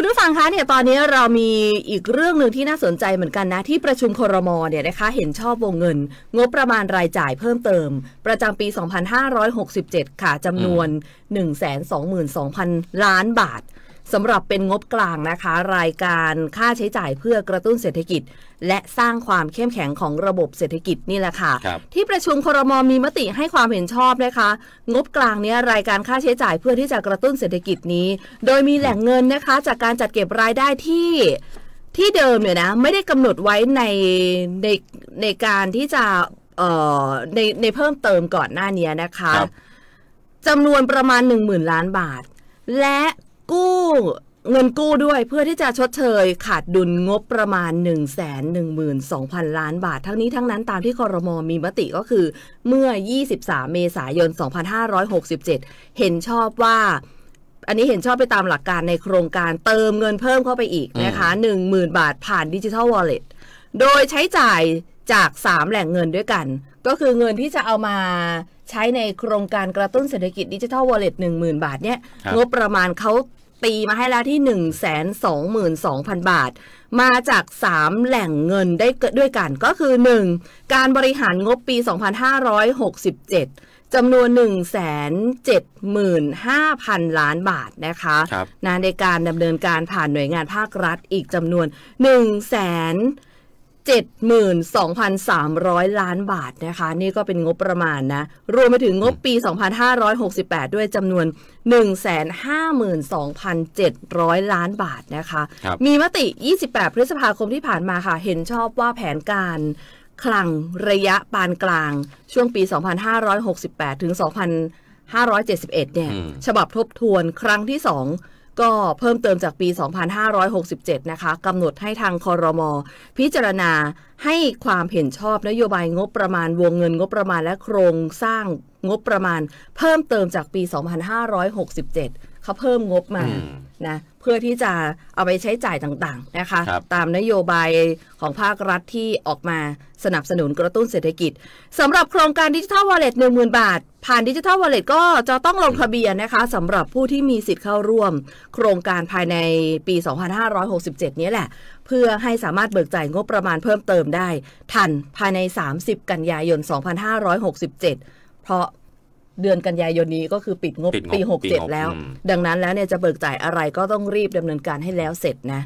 คุณผู้ฟังคะเนี่ยตอนนี้เรามีอีกเรื่องหนึ่งที่น่าสนใจเหมือนกันนะ ที่ประชุมครมเนี่ยนะคะเห็นชอบวงเงิน งบประมาณรายจ่ายเพิ่มเติม ประจำปี 2567 ค่ะจำนวน 122,000 ล้านบาทสำหรับเป็นงบกลางนะคะ รายการค่าใช้จ่ายเพื่อกระตุ้นเศรษฐกิจ และสร้างความเข้มแข็งของระบบเศรษฐกิจนี่แหละค่ะที่ประชุมครมมีมติให้ความเห็นชอบนะคะ งบกลางนี้รายการค่าใช้จ่ายเพื่อที่จะกระตุ้นเศรษฐกิจนี้ โดยมีแหล่งเงินนะคะ จากการจัดเก็บรายได้ที่ที่เดิมเนี่ยนะไม่ได้กำหนดไว้ในในในการที่จะเอ่อในในเพิ่มเติมก่อนหน้านี้นะคะจำนวนประมาณหนึ่งหมื่นล้านบาท และกู้เงินกู้ด้วยเพื่อที่จะชดเชยขาดดุลงบประมาณ1 1 2 0 0 0ล้านบาททั้งนี้ทั้งนั้นตามที่คอรมอมีมติก็คือเมื่อ 23 เมษายน 2567 เห็นชอบว่า อันนี้เห็นชอบไปตามหลักการในโครงการเติมเงินเพิ่มเข้าไปอีกนะคะ 10,000 บาทผ่านดิจิทัลวอลเล็ตโดยใช้จ่ายจาก 3 แหล่งเงินด้วยกัน ก็คือเงินที่จะเอามาใช้ในโครงการกระตุ้นเศรษฐกิจดิจิทัลวอลเล็ตหนึ่งหมื่นบาทเนี่ยงบประมาณเขาตีมาให้แล้วที่ 1 2 2 0 0 0 บาท มาจาก 3 แหล่งเงินได้ด้วยกันก็คือ 1. การบริหารงบปี 2567จำนวน175,000 ล้านบาทนะคะคนะในการดำเนินการผ่านหน่วยงานภาครัฐอีกจำนวน 1 0 0 0 0 72,300 ล้านบาทนะคะนี่ก็เป็นงบประมาณนะรวมไปถึงงบปี 2568 ด้วยจำนวน 152,700 ล้านบาทนะคะมีมติ 28 พฤษภาคมที่ผ่านมาค่ะเห็นชอบว่าแผนการคลังระยะปานกลาง ช่วงปี 2568 ถึง 2571 เนี่ย ฉบับทบทวนครั้งที่ 2ก็เพิ่มเติมจากปี 2567 นะคะ กำหนดให้ทางคอรมอพิจารณาให้ความเห็นชอบนโยบายงบประมาณ วงเงินงบประมาณและโครงสร้างงบประมาณ เพิ่มเติมจากปี 2567เขาเพิ่มงบมานะเพื่อที่จะเอาไปใช้จ่ายต่างๆนะคะคตามนโยบายของภาครัฐที่ออกมาสนับสนุนกระตุ้นเศรษฐกิจสำหรับโครงการดิจิทัลวอลเล็ตหนึ่งหมื่นบาท ผ่านดิจิทัลวอลเล็ตก็จะต้องลงทะเบียนนะคะสำหรับผู้ที่มีสิทธิ์เข้าร่วมโครงการภายในปี 2567 นี้แหละ เพื่อให้สามารถเบิกจ่ายงบประมาณเพิ่มเติมได้ ทันภายใน 30 กันยายน 2567 เพราะเดือนกันยายนนี้ก็คือปิดงบปี 67 แล้ว ดังนั้นแล้วเนี่ยจะเบิกจ่ายอะไรก็ต้องรีบดำเนินการให้แล้วเสร็จนะ